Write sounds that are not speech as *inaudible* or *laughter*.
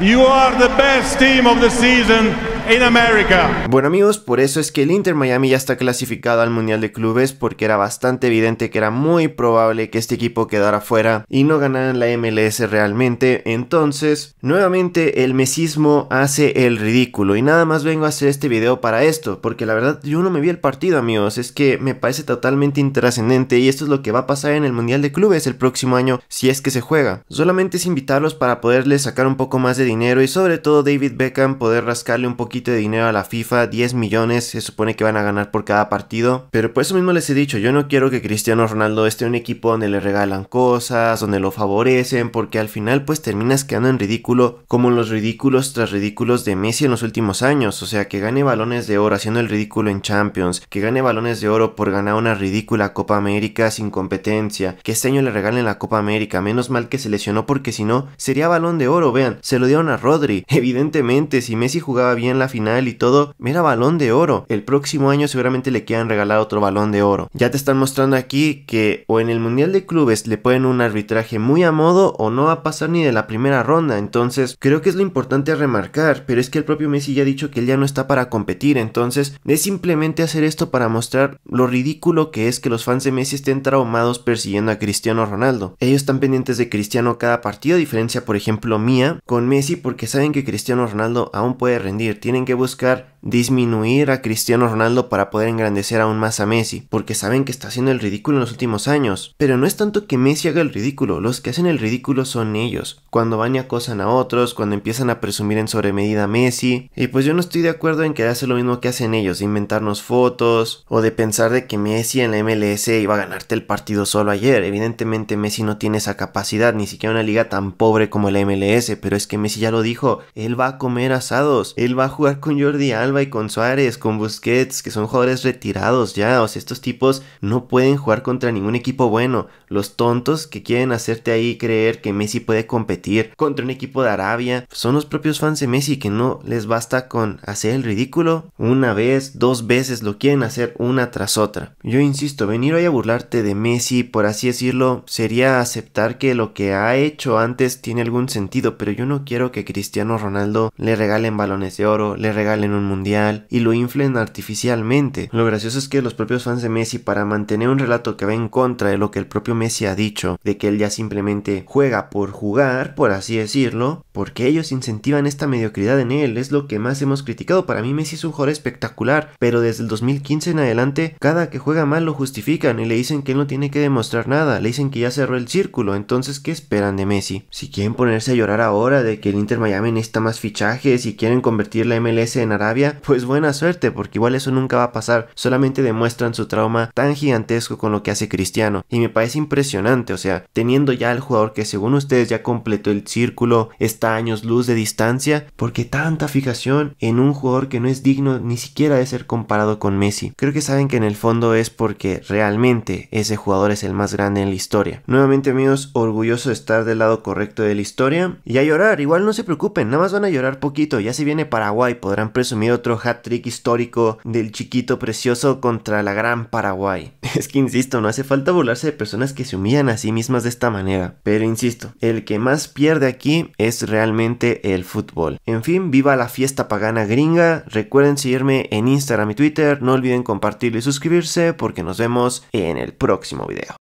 You are the best team of the season. Bueno amigos, por eso es que el Inter Miami ya está clasificado al Mundial de Clubes porque era bastante evidente que era muy probable que este equipo quedara fuera y no ganaran la MLS realmente. Entonces, nuevamente el mesismo hace el ridículo y nada más vengo a hacer este video para esto, porque la verdad yo no me vi el partido amigos, es que me parece totalmente intrascendente y esto es lo que va a pasar en el Mundial de Clubes el próximo año si es que se juega. Solamente es invitarlos para poderles sacar un poco más de dinero y sobre todo David Beckham poder rascarle un poquito de dinero a la FIFA, 10 millones se supone que van a ganar por cada partido, pero por pues eso mismo les he dicho, yo no quiero que Cristiano Ronaldo esté en un equipo donde le regalan cosas, donde lo favorecen, porque al final pues terminas quedando en ridículo como los ridículos tras ridículos de Messi en los últimos años, o sea, que gane balones de oro haciendo el ridículo en Champions, que gane balones de oro por ganar una ridícula Copa América sin competencia, que este año le regalen la Copa América, menos mal que se lesionó porque si no, sería balón de oro, vean, se lo dieron a Rodri, *laughs* evidentemente si Messi jugaba bien la final y todo, mira balón de oro. El próximo año seguramente le quieran regalar otro balón de oro. Ya te están mostrando aquí que o en el Mundial de Clubes le ponen un arbitraje muy a modo o no va a pasar ni de la primera ronda. Entonces creo que es lo importante a remarcar, pero es que el propio Messi ya ha dicho que él ya no está para competir. Entonces es simplemente hacer esto para mostrar lo ridículo que es que los fans de Messi estén traumados persiguiendo a Cristiano Ronaldo. Ellos están pendientes de Cristiano cada partido, diferencia por ejemplo mía con Messi porque saben que Cristiano Ronaldo aún puede rendir tienen que buscar disminuir a Cristiano Ronaldo para poder engrandecer aún más a Messi, porque saben que está haciendo el ridículo en los últimos años. Pero no es tanto que Messi haga el ridículo, los que hacen el ridículo son ellos, cuando van y acosan a otros, cuando empiezan a presumir en sobremedida a Messi, y pues yo no estoy de acuerdo en que hace lo mismo que hacen ellos, de inventarnos fotos o de pensar de que Messi en la MLS iba a ganarte el partido solo ayer. Evidentemente Messi no tiene esa capacidad, ni siquiera una liga tan pobre como la MLS, pero es que Messi ya lo dijo, él va a comer asados, él va a jugar con Jordi Alba y con Suárez, con Busquets, que son jugadores retirados ya. O sea, estos tipos no pueden jugar contra ningún equipo bueno. Los tontos que quieren hacerte ahí creer que Messi puede competir contra un equipo de Arabia son los propios fans de Messi que no les basta con hacer el ridículo una vez, dos veces, lo quieren hacer una tras otra. Yo insisto, venir hoy a burlarte de Messi, por así decirlo, sería aceptar que lo que ha hecho antes tiene algún sentido, pero yo no quiero que Cristiano Ronaldo le regalen balones de oro, le regalen un mundial y lo inflen artificialmente. Lo gracioso es que los propios fans de Messi, para mantener un relato que va en contra de lo que el propio Messi ha dicho, de que él ya simplemente juega por jugar, por así decirlo, porque ellos incentivan esta mediocridad en él, es lo que más hemos criticado. Para mí Messi es un jugador espectacular, pero desde el 2015 en adelante, cada que juega mal lo justifican y le dicen que él no tiene que demostrar nada, le dicen que ya cerró el círculo, entonces ¿qué esperan de Messi? Si quieren ponerse a llorar ahora de que el Inter Miami necesita más fichajes y quieren convertir la MLS en Arabia, pues buena suerte, porque igual eso nunca va a pasar, solamente demuestran su trauma tan gigantesco con lo que hace Cristiano, y me parece impresionante, o sea, teniendo ya al jugador que según ustedes ya completó el círculo, está años luz de distancia, porque tanta fijación en un jugador que no es digno ni siquiera de ser comparado con Messi. Creo que saben que en el fondo es porque realmente ese jugador es el más grande en la historia. Nuevamente amigos, orgulloso de estar del lado correcto de la historia y a llorar, igual no se preocupen, nada más van a llorar poquito, ya si viene Paraguay, podrán presumir otro hat trick histórico del chiquito precioso contra la gran Paraguay. *laughs* Es que insisto, no hace falta burlarse de personas que se humillan a sí mismas de esta manera, pero insisto, el que más pierde aquí es realmente el fútbol. En fin, viva la fiesta pagana gringa. Recuerden seguirme en Instagram y Twitter. No olviden compartir y suscribirse porque nos vemos en el próximo video.